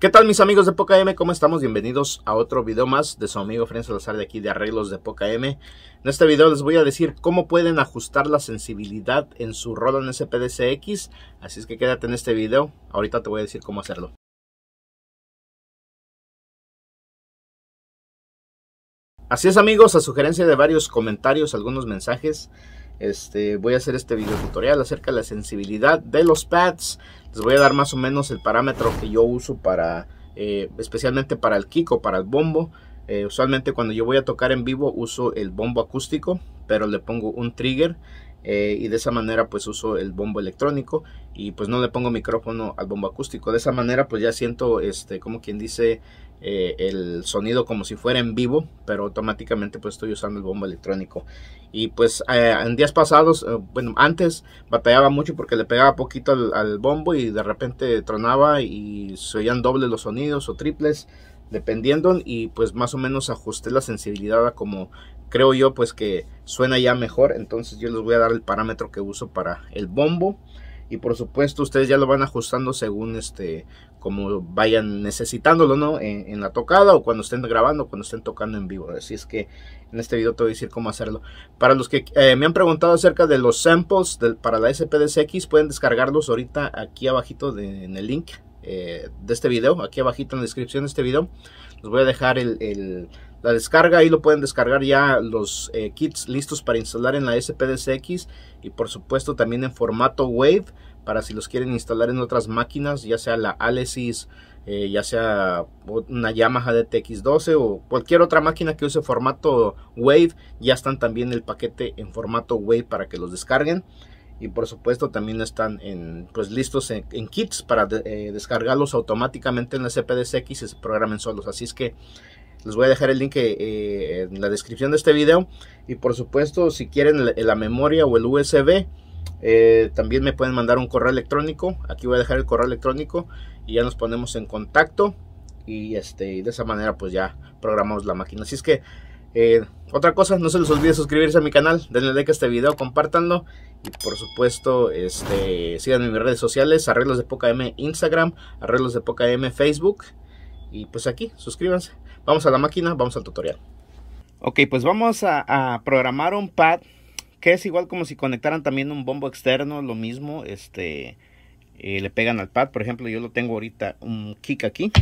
¿Qué tal mis amigos de Poca M? ¿Cómo estamos? Bienvenidos a otro video más de su amigo Fren Salazar de aquí de Arreglos de Poca M. En este video les voy a decir cómo pueden ajustar la sensibilidad en su Roland X. así es que quédate en este video, ahorita te voy a decir cómo hacerlo. Así es amigos, a sugerencia de varios comentarios, algunos mensajes, este, voy a hacer este video tutorial acerca de la sensibilidad de los pads. Les voy a dar más o menos el parámetro que yo uso para, eh, especialmente para el kick o para el bombo. Eh, usualmente cuando yo voy a tocar en vivo uso el bombo acústico, pero le pongo un trigger eh, y de esa manera pues uso el bombo electrónico y pues no le pongo micrófono al bombo acústico de esa manera pues ya siento este como quien dice eh, el sonido como si fuera en vivo, pero automáticamente pues estoy usando el bombo electrónico. Y pues eh, en días pasados, eh, bueno, antes batallaba mucho porque le pegaba poquito al, bombo y de repente tronaba y se oían dobles los sonidos o triples, dependiendo, y pues más o menos ajusté la sensibilidad a como creo yo pues que suena ya mejor, entonces yo les voy a dar el parámetro que uso para el bombo y por supuesto ustedes ya lo van ajustando según este como vayan necesitándolo no en, la tocada o cuando estén grabando cuando estén tocando en vivo así es que en este video te voy a decir cómo hacerlo para los que eh, me han preguntado acerca de los samples para la SPDCX pueden descargarlos ahorita aquí abajito en el link eh, de este video aquí abajito en la descripción de este video les voy a dejar el la descarga. Ahí lo pueden descargar ya los eh, kits listos para instalar en la SPDSX y por supuesto también en formato Wave para si los quieren instalar en otras máquinas, ya sea la Alesis, eh, ya sea una Yamaha DTX12 o cualquier otra máquina que use formato Wave, ya están también el paquete en formato Wave para que los descarguen. Y por supuesto también están en, pues, listos en, kits para eh, descargarlos automáticamente en la SPDSX y se programen solos. Así es que les voy a dejar el link eh, eh, en la descripción de este video. Y por supuesto, si quieren la, memoria o el USB, eh, también me pueden mandar un correo electrónico. Aquí voy a dejar el correo electrónico y ya nos ponemos en contacto. Y este, de esa manera, pues ya programamos la máquina. Así es que, otra cosa, no se les olvide suscribirse a mi canal, denle like a este video, compártanlo. Y por supuesto, este, síganme en mis redes sociales, Arreglos de Poca M Instagram, Arreglos de Poca M Facebook. Y pues aquí, suscríbanse. Vamos a la máquina, vamos al tutorial. Ok, pues vamos a, programar un pad que es igual como si conectaran también un bombo externo, lo mismo, este, eh, le pegan al pad, por ejemplo, yo lo tengo ahorita un kick aquí,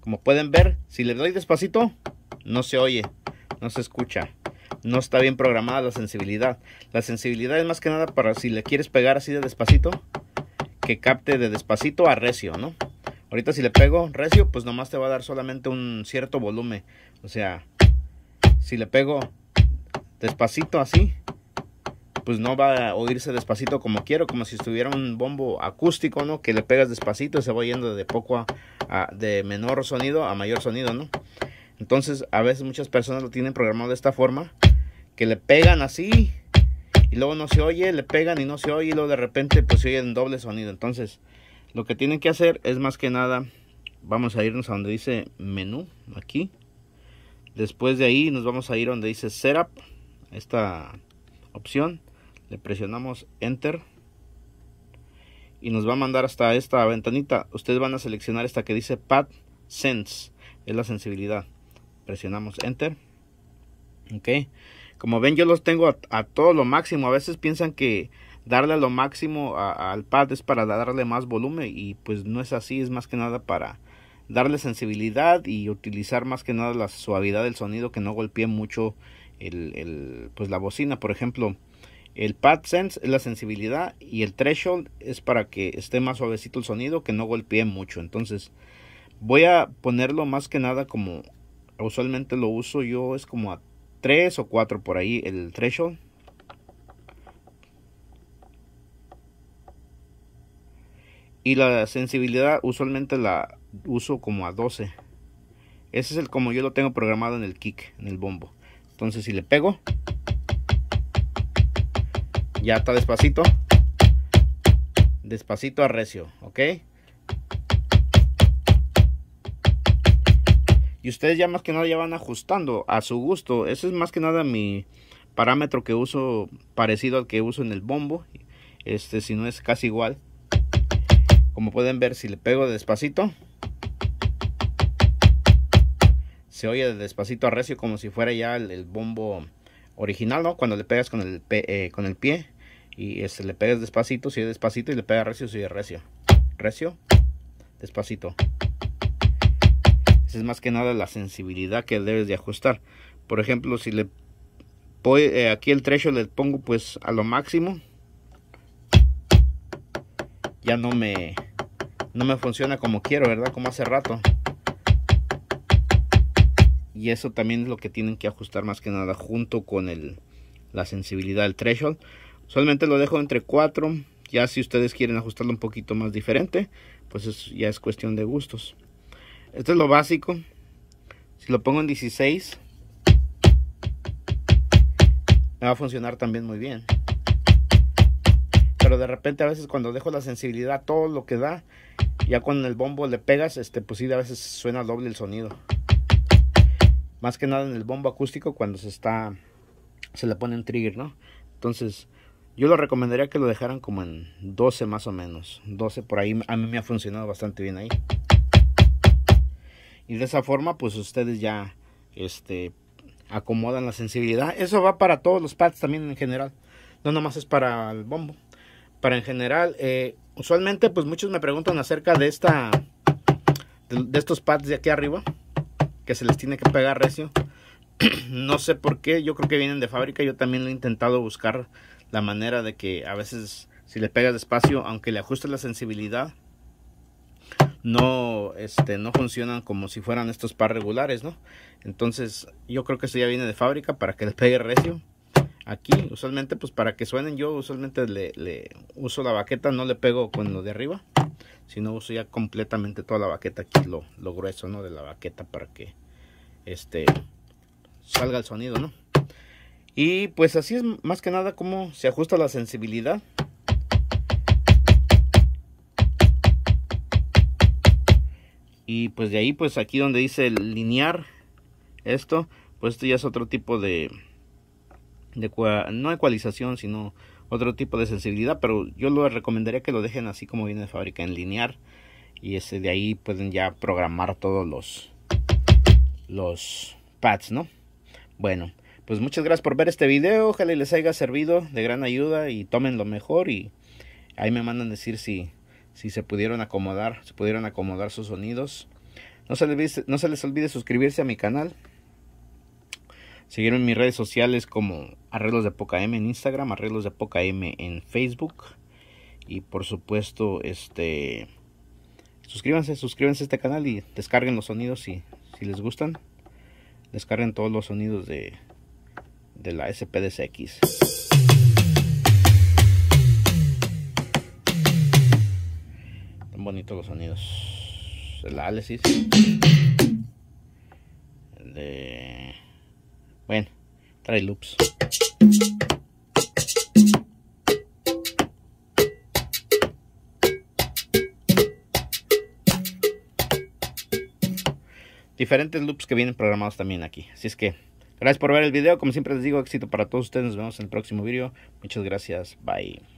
como pueden ver, si le doy despacito, no se oye, no se escucha, no está bien programada la sensibilidad, la sensibilidad es más que nada para si le quieres pegar así de despacito, que capte de despacito a recio, ¿no? Ahorita si le pego recio, pues nomás te va a dar solamente un cierto volumen. O sea, si le pego despacito así, pues no va a oírse despacito como quiero, como si estuviera un bombo acústico, ¿no? Que le pegas despacito y se va yendo de poco a, de menor sonido a mayor sonido, ¿no? Entonces, a veces muchas personas lo tienen programado de esta forma, que le pegan así y luego no se oye, le pegan y no se oye y luego de repente pues se oye en doble sonido. Entonces, lo que tienen que hacer es más que nada, vamos a irnos a donde dice menú, aquí. Después de ahí nos vamos a ir donde dice setup, esta opción. Le presionamos enter y nos va a mandar hasta esta ventanita. Ustedes van a seleccionar esta que dice Pad Sense, es la sensibilidad. Presionamos enter. Ok, como ven yo los tengo a, a todo lo máximo. A veces piensan que darle lo máximo al pad es para darle más volumen y pues no es así, es más que nada para darle sensibilidad y utilizar más que nada la suavidad del sonido que no golpee mucho el, pues la bocina. Por ejemplo, el pad sense es la sensibilidad y el threshold es para que esté más suavecito el sonido, que no golpee mucho. Entonces voy a ponerlo más que nada como usualmente lo uso yo, es como a 3 o 4 por ahí el threshold y la sensibilidad usualmente la uso como a 12 ese es el como yo lo tengo programado en el kick en el bombo entonces si le pego ya está despacito despacito a recio ok y ustedes ya más que nada ya van ajustando a su gusto ese es más que nada mi parámetro que uso parecido al que uso en el bombo este si no es casi igual como pueden ver, si le pego despacito, se oye de despacito a recio como si fuera ya el, bombo original, ¿no? Cuando le pegas con el, eh, con el pie y este, le pegas despacito, es despacito y le pega recio, es recio. Recio, despacito. Esa es más que nada la sensibilidad que debes de ajustar. Por ejemplo, si le eh, aquí el trecho le pongo pues a lo máximo ya no me, no me funciona como quiero, ¿verdad? Como hace rato. Y eso también es lo que tienen que ajustar más que nada junto con el, la sensibilidad del threshold. Solamente lo dejo entre 4. Ya si ustedes quieren ajustarlo un poquito más diferente, pues ya es cuestión de gustos. Esto es lo básico. Si lo pongo en 16, me va a funcionar también muy bien pero de repente a veces cuando dejo la sensibilidad todo lo que da, ya con el bombo le pegas, este, pues sí, a veces suena doble el sonido. Más que nada en el bombo acústico cuando se está, se le pone en trigger, ¿no? Entonces, yo lo recomendaría que lo dejaran como en 12 más o menos, 12 por ahí, a mí me ha funcionado bastante bien ahí. Y de esa forma, pues ustedes ya, este, acomodan la sensibilidad. Eso va para todos los pads también en general. No nomás es para el bombo. Para en general, eh, usualmente pues muchos me preguntan acerca de esta, de, estos pads de aquí arriba, que se les tiene que pegar recio. no sé por qué, yo creo que vienen de fábrica, yo también he intentado buscar la manera de que a veces si le pegas despacio, aunque le ajustes la sensibilidad, no, este, no funcionan como si fueran estos pads regulares, ¿no? Entonces, yo creo que esto ya viene de fábrica para que le pegue recio aquí usualmente pues para que suenen yo usualmente le, uso la baqueta no le pego con lo de arriba sino uso ya completamente toda la baqueta aquí lo, lo grueso no de la baqueta para que este salga el sonido no y pues así es más que nada como se ajusta la sensibilidad y pues de ahí pues aquí donde dice linear esto pues esto ya es otro tipo de no ecualización, sino otro tipo de sensibilidad, pero yo lo recomendaría que lo dejen así como viene de fábrica en linear y ese de ahí pueden ya programar todos los pads, ¿no? Bueno, pues muchas gracias por ver este video, ojalá les haya servido de gran ayuda y tomen lo mejor y ahí me mandan decir si si se pudieron acomodar, se pudieron acomodar sus sonidos. No no se les olvide suscribirse a mi canal. Seguirme en mis redes sociales como Arreglos de Poca M en Instagram, Arreglos de Poca M en Facebook. Y por supuesto, este suscríbanse, suscríbanse a este canal y descarguen los sonidos si, si les gustan. Descarguen todos los sonidos de, de la SPDCX. Tan bonitos los sonidos. El análisis. El de Trae loops. Diferentes loops que vienen programados también aquí. Así es que gracias por ver el video. Como siempre les digo, éxito para todos ustedes. Nos vemos en el próximo video. Muchas gracias. Bye.